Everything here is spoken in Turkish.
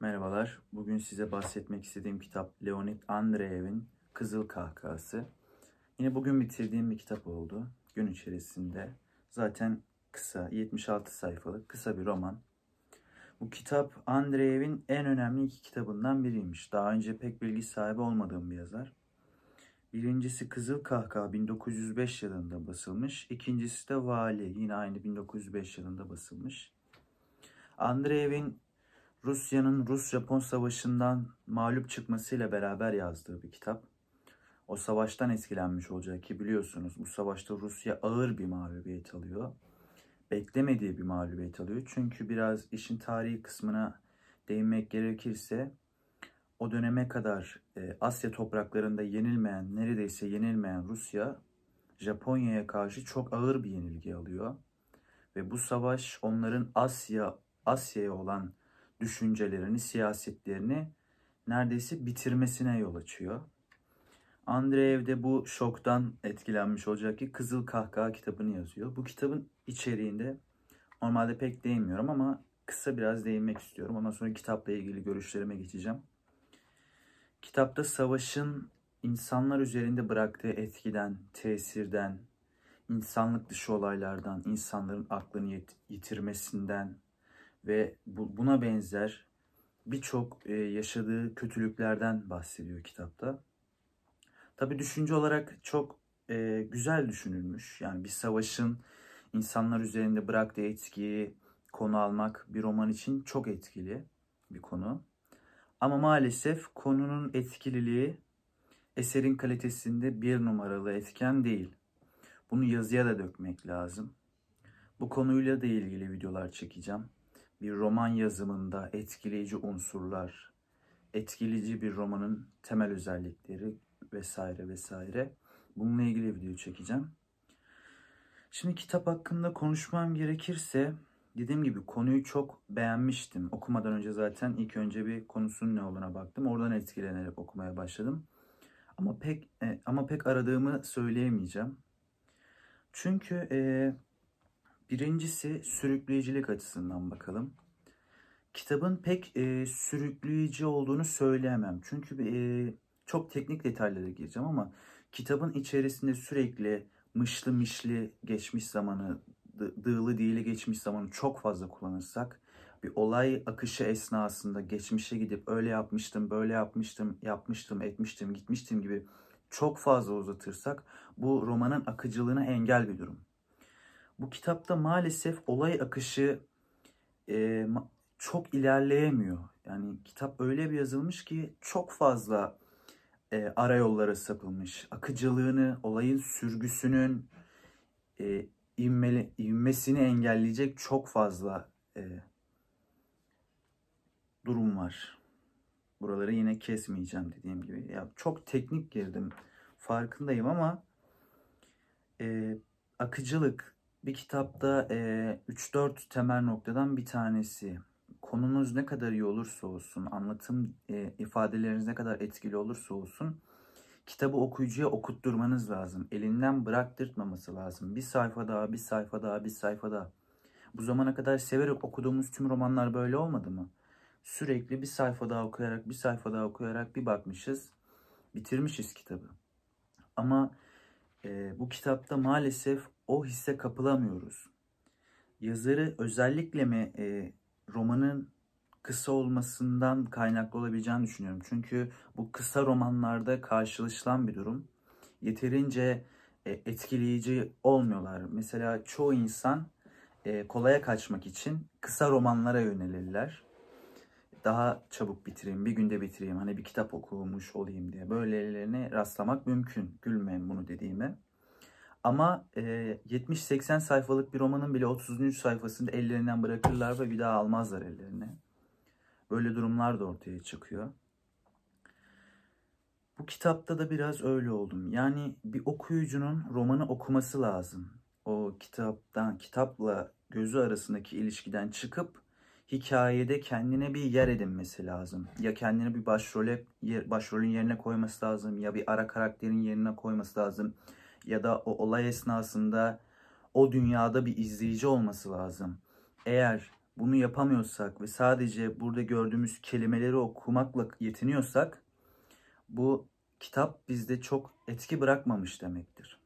Merhabalar. Bugün size bahsetmek istediğim kitap Leonid Andreyev'in Kızıl Kahkası. Yine bugün bitirdiğim bir kitap oldu. Gün içerisinde zaten kısa, 76 sayfalık kısa bir roman. Bu kitap Andreyev'in en önemli iki kitabından biriymiş. Daha önce pek bilgi sahibi olmadığım bir yazar. Birincisi Kızıl Kahkaha 1905 yılında basılmış. İkincisi de Vali yine aynı 1905 yılında basılmış. Andreyev'in Rusya'nın Rus-Japon savaşından mağlup çıkmasıyla beraber yazdığı bir kitap. O savaştan etkilenmiş olacak ki biliyorsunuz bu savaşta Rusya ağır bir mağlubiyet alıyor. Beklemediği bir mağlubiyet alıyor. Çünkü biraz işin tarihi kısmına değinmek gerekirse o döneme kadar e, Asya topraklarında yenilmeyen, neredeyse yenilmeyen Rusya Japonya'ya karşı çok ağır bir yenilgi alıyor ve bu savaş onların Asya Asya'ya olan düşüncelerini, siyasetlerini neredeyse bitirmesine yol açıyor. Andreev de bu şoktan etkilenmiş olacak ki Kızıl Kahkaha kitabını yazıyor. Bu kitabın içeriğinde normalde pek değinmiyorum ama kısa biraz değinmek istiyorum. Ondan sonra kitapla ilgili görüşlerime geçeceğim. Kitapta savaşın insanlar üzerinde bıraktığı etkiden, tesirden, insanlık dışı olaylardan, insanların aklını yitirmesinden, ve bu, buna benzer birçok e, yaşadığı kötülüklerden bahsediyor kitapta. Tabi düşünce olarak çok e, güzel düşünülmüş. Yani bir savaşın insanlar üzerinde bıraktığı etkiyi konu almak bir roman için çok etkili bir konu. Ama maalesef konunun etkililiği eserin kalitesinde bir numaralı etken değil. Bunu yazıya da dökmek lazım. Bu konuyla da ilgili videolar çekeceğim bir roman yazımında etkileyici unsurlar, etkileyici bir romanın temel özellikleri vesaire vesaire. Bununla ilgili video çekeceğim. Şimdi kitap hakkında konuşmam gerekirse dediğim gibi konuyu çok beğenmiştim. Okumadan önce zaten ilk önce bir konusunun ne olduğuna baktım. Oradan etkilenerek okumaya başladım. Ama pek e, ama pek aradığımı söyleyemeyeceğim. Çünkü e, Birincisi sürükleyicilik açısından bakalım. Kitabın pek e, sürükleyici olduğunu söyleyemem. Çünkü e, çok teknik detaylara gireceğim ama kitabın içerisinde sürekli mışlı mişli geçmiş zamanı, dığlı dili geçmiş zamanı çok fazla kullanırsak bir olay akışı esnasında geçmişe gidip öyle yapmıştım, böyle yapmıştım, yapmıştım, etmiştim, gitmiştim gibi çok fazla uzatırsak bu romanın akıcılığına engel bir durum. Bu kitapta maalesef olay akışı e, çok ilerleyemiyor. Yani kitap öyle bir yazılmış ki çok fazla e, yollara sapılmış. Akıcılığını, olayın sürgüsünün e, inmeli, inmesini engelleyecek çok fazla e, durum var. Buraları yine kesmeyeceğim dediğim gibi. Ya çok teknik girdim farkındayım ama e, akıcılık bir kitapta e, 3-4 temel noktadan bir tanesi. Konunuz ne kadar iyi olursa olsun, anlatım e, ifadeleriniz ne kadar etkili olursa olsun kitabı okuyucuya okutturmanız lazım. Elinden bıraktırtmaması lazım. Bir sayfa daha, bir sayfa daha, bir sayfa daha. Bu zamana kadar severek okuduğumuz tüm romanlar böyle olmadı mı? Sürekli bir sayfa daha okuyarak, bir sayfa daha okuyarak bir bakmışız, bitirmişiz kitabı. Ama e, bu kitapta maalesef o hisse kapılamıyoruz. Yazarı özellikle mi e, romanın kısa olmasından kaynaklı olabileceğini düşünüyorum. Çünkü bu kısa romanlarda karşılaşılan bir durum. Yeterince e, etkileyici olmuyorlar. Mesela çoğu insan e, kolaya kaçmak için kısa romanlara yönelirler. Daha çabuk bitireyim, bir günde bitireyim, hani bir kitap okumuş olayım diye. Böylelerine rastlamak mümkün. Gülmeyin bunu dediğime. Ama e, 70-80 sayfalık bir romanın bile 33. sayfasında ellerinden bırakırlar ve bir daha almazlar ellerine. Böyle durumlar da ortaya çıkıyor. Bu kitapta da biraz öyle oldum. Yani bir okuyucunun romanı okuması lazım. O kitaptan, kitapla gözü arasındaki ilişkiden çıkıp hikayede kendine bir yer edinmesi lazım. Ya kendini bir başrole, başrolün yerine koyması lazım ya bir ara karakterin yerine koyması lazım ya da o olay esnasında o dünyada bir izleyici olması lazım. Eğer bunu yapamıyorsak ve sadece burada gördüğümüz kelimeleri okumakla yetiniyorsak bu kitap bizde çok etki bırakmamış demektir.